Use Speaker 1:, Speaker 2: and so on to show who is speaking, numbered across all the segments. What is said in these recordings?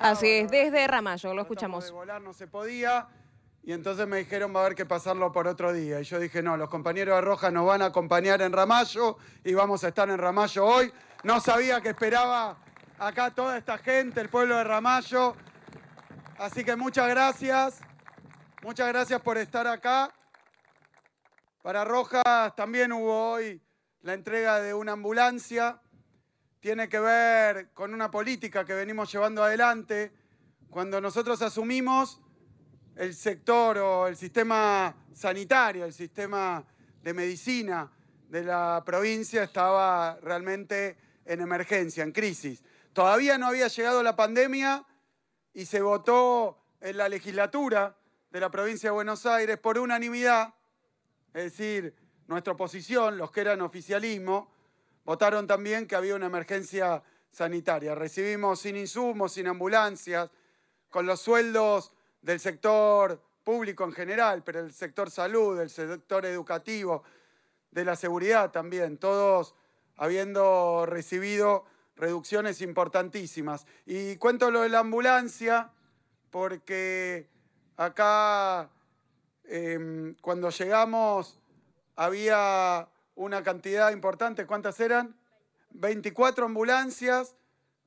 Speaker 1: Así es, desde Ramallo, lo escuchamos. volar no se podía y entonces me dijeron va a haber que pasarlo por otro día. Y yo dije, no, los compañeros de Roja nos van a acompañar en Ramallo y vamos a estar en Ramallo hoy. No sabía que esperaba acá toda esta gente, el pueblo de Ramallo. Así que muchas gracias, muchas gracias por estar acá. Para Rojas también hubo hoy la entrega de una ambulancia tiene que ver con una política que venimos llevando adelante. Cuando nosotros asumimos el sector o el sistema sanitario, el sistema de medicina de la provincia estaba realmente en emergencia, en crisis. Todavía no había llegado la pandemia y se votó en la legislatura de la provincia de Buenos Aires por unanimidad, es decir, nuestra oposición, los que eran oficialismo, Votaron también que había una emergencia sanitaria. Recibimos sin insumos, sin ambulancias, con los sueldos del sector público en general, pero el sector salud, el sector educativo, de la seguridad también, todos habiendo recibido reducciones importantísimas. Y cuento lo de la ambulancia, porque acá em, cuando llegamos había una cantidad importante, ¿cuántas eran? 24 ambulancias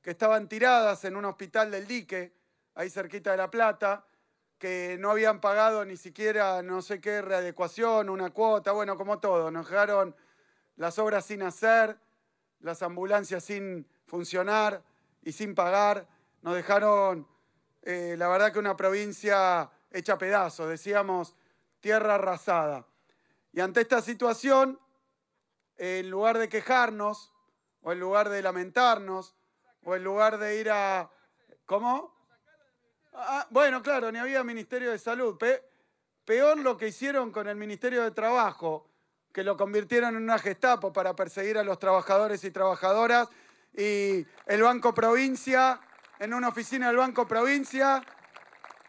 Speaker 1: que estaban tiradas en un hospital del dique, ahí cerquita de La Plata, que no habían pagado ni siquiera no sé qué readecuación, una cuota, bueno, como todo. Nos dejaron las obras sin hacer, las ambulancias sin funcionar y sin pagar. Nos dejaron, eh, la verdad que una provincia hecha pedazos, decíamos, tierra arrasada. Y ante esta situación, en lugar de quejarnos, o en lugar de lamentarnos, o en lugar de ir a... ¿Cómo? Ah, ah, bueno, claro, ni había Ministerio de Salud. peor lo que hicieron con el Ministerio de Trabajo, que lo convirtieron en una gestapo para perseguir a los trabajadores y trabajadoras, y el Banco Provincia, en una oficina del Banco Provincia,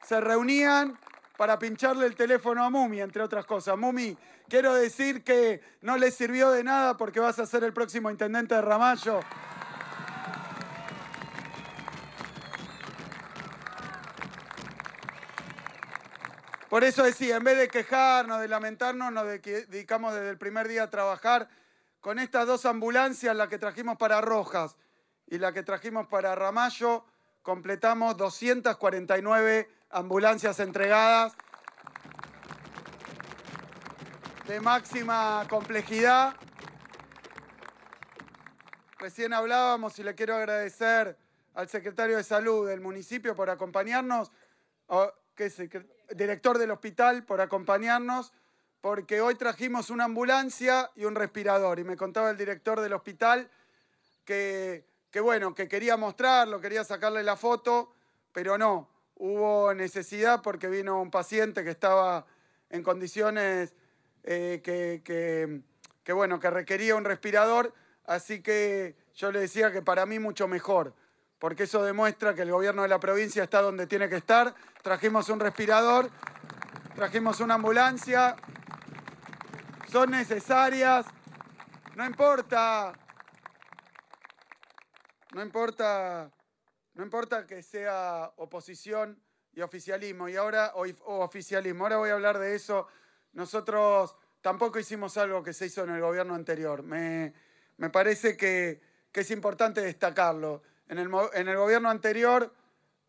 Speaker 1: se reunían para pincharle el teléfono a Mumi, entre otras cosas. Mumi, quiero decir que no le sirvió de nada porque vas a ser el próximo intendente de Ramallo. Por eso decía, en vez de quejarnos, de lamentarnos, nos dedicamos desde el primer día a trabajar con estas dos ambulancias, la que trajimos para Rojas y la que trajimos para Ramallo, completamos 249 ambulancias entregadas de máxima complejidad. Recién hablábamos y le quiero agradecer al secretario de Salud del municipio por acompañarnos, que director del hospital por acompañarnos, porque hoy trajimos una ambulancia y un respirador. Y me contaba el director del hospital que, que bueno, que quería mostrarlo, quería sacarle la foto, pero no, hubo necesidad porque vino un paciente que estaba en condiciones eh, que, que, bueno, que requería un respirador, así que yo le decía que para mí mucho mejor, porque eso demuestra que el gobierno de la provincia está donde tiene que estar. Trajimos un respirador, trajimos una ambulancia, son necesarias, no importa, no importa no importa que sea oposición y oficialismo, y ahora, o, oficialismo, ahora voy a hablar de eso. Nosotros tampoco hicimos algo que se hizo en el gobierno anterior. Me, parece que, es importante destacarlo. En el, gobierno anterior,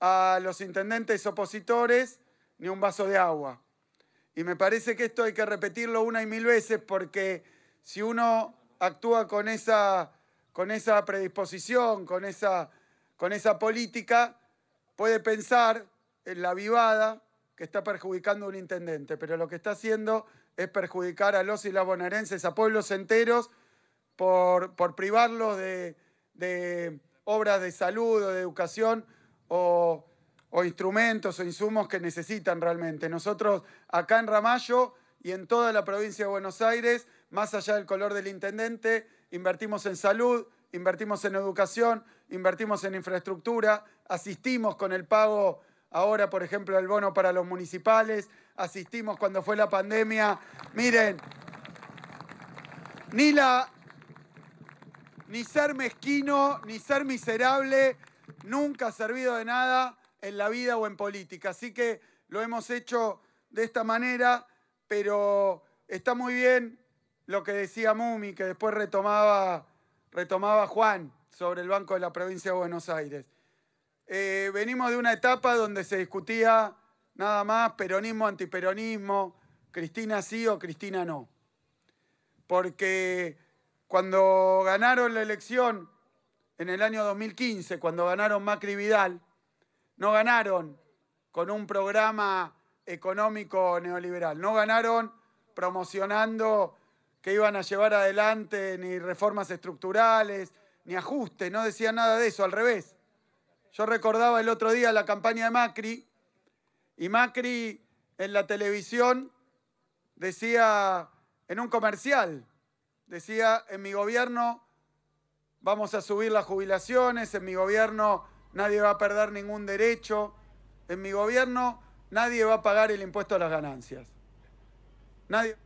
Speaker 1: a los intendentes opositores, ni un vaso de agua. Y me parece que esto hay que repetirlo una y mil veces porque si uno actúa con esa, con esa predisposición, con esa con esa política puede pensar en la vivada que está perjudicando a un intendente, pero lo que está haciendo es perjudicar a los y las bonaerenses, a pueblos enteros, por, por privarlos de, obras de salud o de educación o, o instrumentos o insumos que necesitan realmente. Nosotros acá en Ramallo y en toda la provincia de Buenos Aires, más allá del color del intendente, invertimos en salud, invertimos en educación, invertimos en infraestructura, asistimos con el pago ahora, por ejemplo, del bono para los municipales, asistimos cuando fue la pandemia. Miren, ni la ni ser mezquino, ni ser miserable, nunca ha servido de nada en la vida o en política. Así que lo hemos hecho de esta manera, pero está muy bien lo que decía Mumi, que después retomaba retomaba Juan sobre el Banco de la Provincia de Buenos Aires. Eh, venimos de una etapa donde se discutía nada más peronismo, antiperonismo, Cristina sí o Cristina no. Porque cuando ganaron la elección en el año 2015, cuando ganaron Macri Vidal, no ganaron con un programa económico neoliberal, no ganaron promocionando que iban a llevar adelante ni reformas estructurales, ni ajustes, no decía nada de eso, al revés. Yo recordaba el otro día la campaña de Macri, y Macri en la televisión decía, en un comercial, decía, en mi gobierno vamos a subir las jubilaciones, en mi gobierno nadie va a perder ningún derecho, en mi gobierno nadie va a pagar el impuesto a las ganancias. Nadie.